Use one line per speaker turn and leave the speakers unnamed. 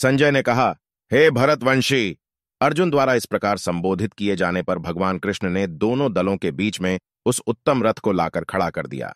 संजय ने कहा हे भरतवंशी अर्जुन द्वारा इस प्रकार संबोधित किए जाने पर भगवान कृष्ण ने दोनों दलों के बीच में उस उत्तम रथ को लाकर खड़ा कर दिया